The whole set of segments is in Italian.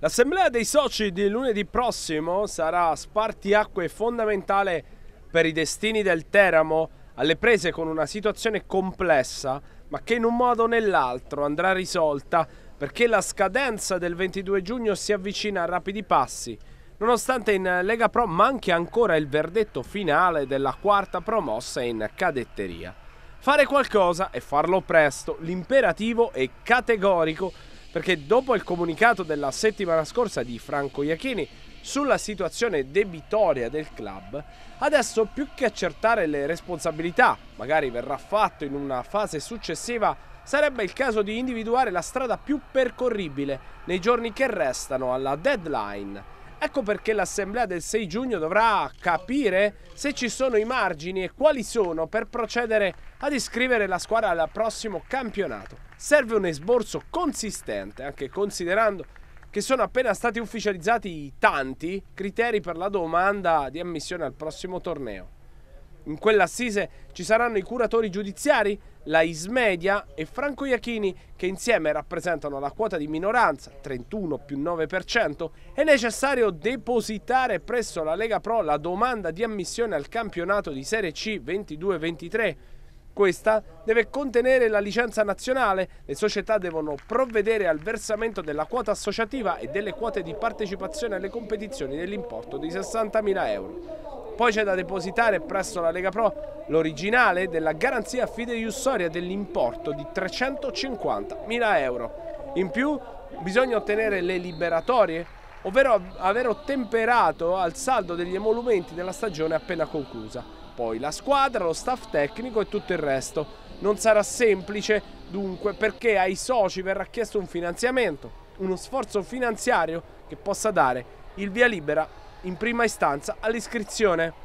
L'assemblea dei soci di lunedì prossimo sarà spartiacque fondamentale per i destini del Teramo, alle prese con una situazione complessa, ma che in un modo o nell'altro andrà risolta perché la scadenza del 22 giugno si avvicina a rapidi passi. Nonostante in Lega Pro manchi ancora il verdetto finale della quarta promossa in cadetteria. Fare qualcosa e farlo presto, l'imperativo è categorico perché dopo il comunicato della settimana scorsa di Franco Iachini sulla situazione debitoria del club, adesso più che accertare le responsabilità, magari verrà fatto in una fase successiva, sarebbe il caso di individuare la strada più percorribile nei giorni che restano alla deadline. Ecco perché l'assemblea del 6 giugno dovrà capire se ci sono i margini e quali sono per procedere ad iscrivere la squadra al prossimo campionato serve un esborso consistente, anche considerando che sono appena stati ufficializzati tanti criteri per la domanda di ammissione al prossimo torneo. In quell'assise ci saranno i curatori giudiziari, la Ismedia e Franco Iachini che insieme rappresentano la quota di minoranza, 31 più 9%, è necessario depositare presso la Lega Pro la domanda di ammissione al campionato di Serie C 22-23 questa deve contenere la licenza nazionale, le società devono provvedere al versamento della quota associativa e delle quote di partecipazione alle competizioni dell'importo di 60.000 euro. Poi c'è da depositare presso la Lega Pro l'originale della garanzia fideiussoria dell'importo di 350.000 euro. In più bisogna ottenere le liberatorie, ovvero aver ottemperato al saldo degli emolumenti della stagione appena conclusa poi la squadra, lo staff tecnico e tutto il resto. Non sarà semplice dunque perché ai soci verrà chiesto un finanziamento, uno sforzo finanziario che possa dare il via libera in prima istanza all'iscrizione.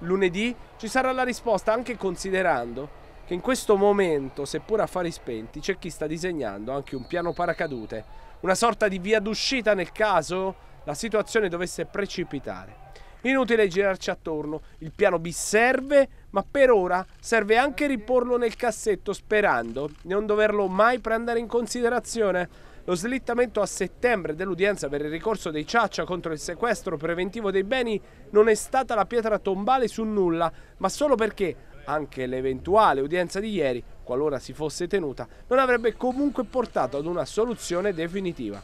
Lunedì ci sarà la risposta anche considerando che in questo momento, seppur a fari spenti, c'è chi sta disegnando anche un piano paracadute, una sorta di via d'uscita nel caso la situazione dovesse precipitare. Inutile girarci attorno, il piano B serve, ma per ora serve anche riporlo nel cassetto sperando di non doverlo mai prendere in considerazione. Lo slittamento a settembre dell'udienza per il ricorso dei Ciaccia contro il sequestro preventivo dei beni non è stata la pietra tombale su nulla, ma solo perché anche l'eventuale udienza di ieri, qualora si fosse tenuta, non avrebbe comunque portato ad una soluzione definitiva.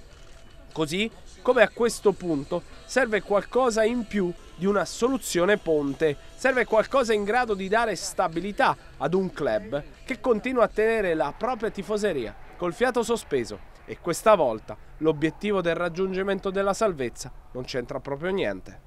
Così come a questo punto serve qualcosa in più di una soluzione ponte, serve qualcosa in grado di dare stabilità ad un club che continua a tenere la propria tifoseria col fiato sospeso e questa volta l'obiettivo del raggiungimento della salvezza non c'entra proprio niente.